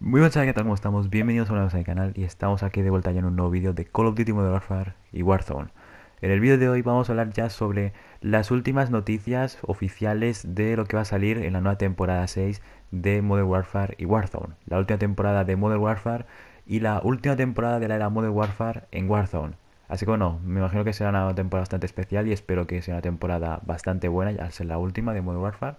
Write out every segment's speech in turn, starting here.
Muy buenas tardes, ¿qué tal? ¿Cómo estamos? Bienvenidos a una al canal y estamos aquí de vuelta ya en un nuevo vídeo de Call of Duty Modern Warfare y Warzone. En el vídeo de hoy vamos a hablar ya sobre las últimas noticias oficiales de lo que va a salir en la nueva temporada 6 de Modern Warfare y Warzone. La última temporada de Modern Warfare y la última temporada de la era Modern Warfare en Warzone. Así que bueno, me imagino que será una temporada bastante especial y espero que sea una temporada bastante buena al ser la última de Modern Warfare.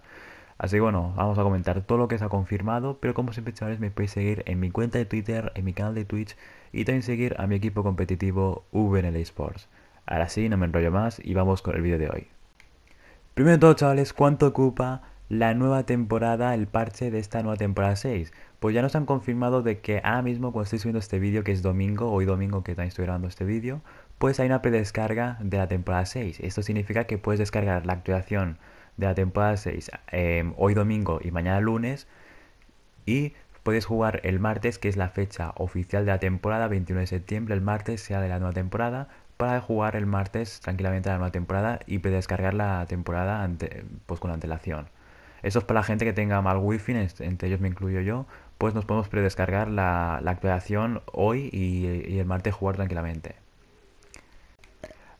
Así que bueno, vamos a comentar todo lo que se ha confirmado, pero como siempre chavales me podéis seguir en mi cuenta de Twitter, en mi canal de Twitch y también seguir a mi equipo competitivo VNL Esports Ahora sí, no me enrollo más y vamos con el vídeo de hoy. Primero de todo chavales, ¿cuánto ocupa la nueva temporada, el parche de esta nueva temporada 6? Pues ya nos han confirmado de que ahora mismo cuando estoy subiendo este vídeo, que es domingo, hoy domingo que también estoy grabando este vídeo, pues hay una predescarga de la temporada 6. Esto significa que puedes descargar la actuación de la temporada 6 em, hoy domingo y mañana lunes. Y puedes jugar el martes, que es la fecha oficial de la temporada, 21 de septiembre, el martes sea de la nueva temporada, para jugar el martes tranquilamente a la nueva temporada y descargar la temporada pues con antelación. Eso es para la gente que tenga mal wifi, este, entre ellos me incluyo yo, pues nos podemos predescargar la, la actualización hoy y el martes jugar tranquilamente.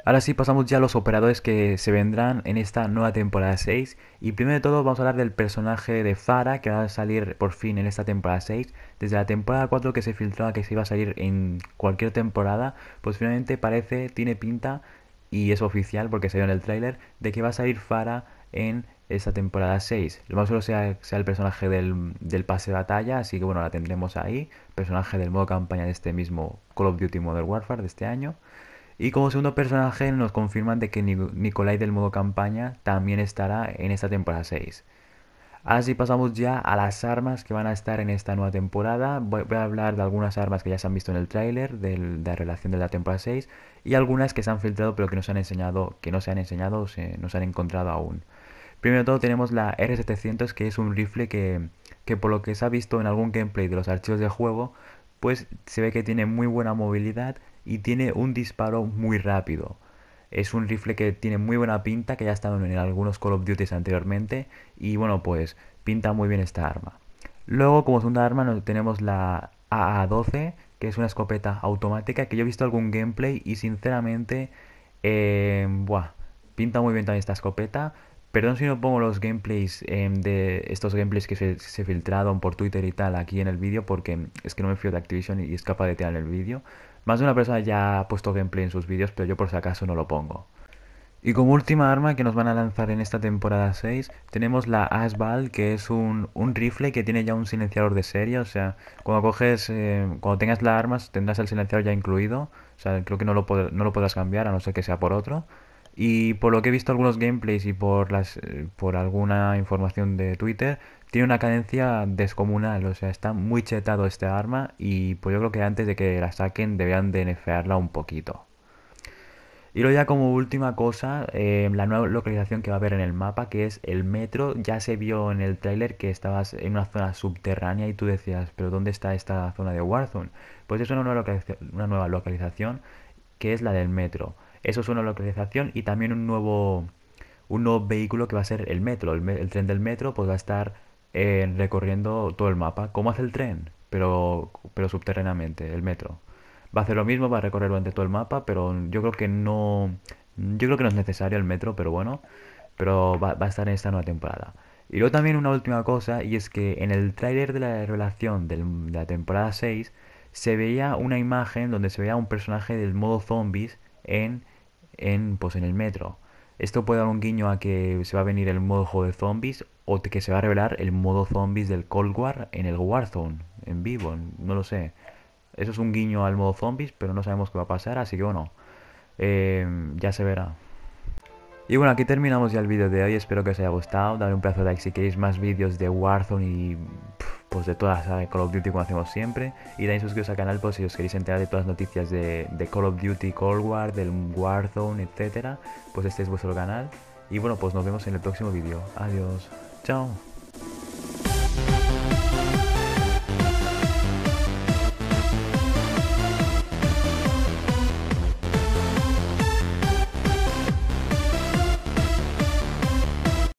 Ahora sí pasamos ya a los operadores que se vendrán en esta nueva temporada 6 y primero de todo vamos a hablar del personaje de Farah que va a salir por fin en esta temporada 6. Desde la temporada 4 que se filtraba que se iba a salir en cualquier temporada, pues finalmente parece, tiene pinta y es oficial porque se en el tráiler de que va a salir Farah en esta temporada 6. Lo más solo sea, sea el personaje del, del pase de batalla, así que bueno, la tendremos ahí. Personaje del modo campaña de este mismo Call of Duty Modern Warfare de este año. Y como segundo personaje nos confirman de que Nikolai del modo campaña también estará en esta temporada 6. Así pasamos ya a las armas que van a estar en esta nueva temporada. Voy a hablar de algunas armas que ya se han visto en el tráiler de la relación de la temporada 6 y algunas que se han filtrado pero que no se han enseñado, que no se han enseñado o se, no han encontrado aún. Primero de todo tenemos la R700 que es un rifle que, que por lo que se ha visto en algún gameplay de los archivos de juego pues se ve que tiene muy buena movilidad y tiene un disparo muy rápido. Es un rifle que tiene muy buena pinta, que ya ha estado en algunos Call of Duty anteriormente, y bueno, pues pinta muy bien esta arma. Luego, como segunda arma, tenemos la AA-12, que es una escopeta automática, que yo he visto algún gameplay y sinceramente, eh, pinta muy bien también esta escopeta. Perdón si no pongo los gameplays em, de estos gameplays que se, filtraron por Twitter y tal aquí en el vídeo porque es que no me fío de Activision y es capaz de tirar el vídeo. Más de una persona ya ha puesto gameplay en sus vídeos, pero yo por si acaso no lo pongo. Y como última arma que nos van a lanzar en esta temporada 6, tenemos la Asbal, que es un, un rifle que tiene ya un silenciador de serie. O sea, cuando coges, eh, cuando tengas la arma tendrás el silenciador ya incluido. O sea, creo que no lo, no lo podrás cambiar a no ser que sea por otro. Y por lo que he visto algunos gameplays y por, las, eh, por alguna información de Twitter, tiene una cadencia descomunal, o sea, está muy chetado este arma y pues yo creo que antes de que la saquen deberían de nefearla un poquito. Y luego ya como última cosa, em, la nueva localización que va a haber en el mapa, que es el metro, ya se vio en el tráiler que estabas en una zona subterránea y tú decías, pero ¿dónde está esta zona de Warzone? Pues es una nueva localización que es la del metro. Eso es una localización y también un nuevo, un nuevo vehículo que va a ser el metro. El, tren del metro pues va a estar eh, recorriendo todo el mapa. ¿Cómo hace el tren? Pero, pero subterráneamente, el metro. Va a hacer lo mismo, va a recorrer durante todo el mapa, pero yo creo que no. Yo creo que no es necesario el metro, pero bueno. Pero va, a estar en esta nueva temporada. Y luego también una última cosa, y es que en el tráiler de la revelación de la temporada 6 se veía una imagen donde se veía un personaje del modo zombies en en, pues, en el metro. Esto puede dar un guiño a que se va a venir el modo juego de zombies o que se va a revelar el modo zombies del Cold War en el Warzone, en vivo, no lo sé. Eso es un guiño al modo zombies, pero no sabemos qué va a pasar, así que bueno, em, ya se verá. Y bueno, aquí terminamos ya el vídeo de hoy, espero que os haya gustado, dale un pedazo de like si queréis más vídeos de Warzone y pues de todas de Call of Duty como hacemos siempre. Y también suscribiros al canal por pues, si os queréis enterar de todas las noticias de, Call of Duty, Cold War, del Warzone, etc Pues este es vuestro canal. Y bueno, pues nos vemos en el próximo vídeo. Adiós. Chao.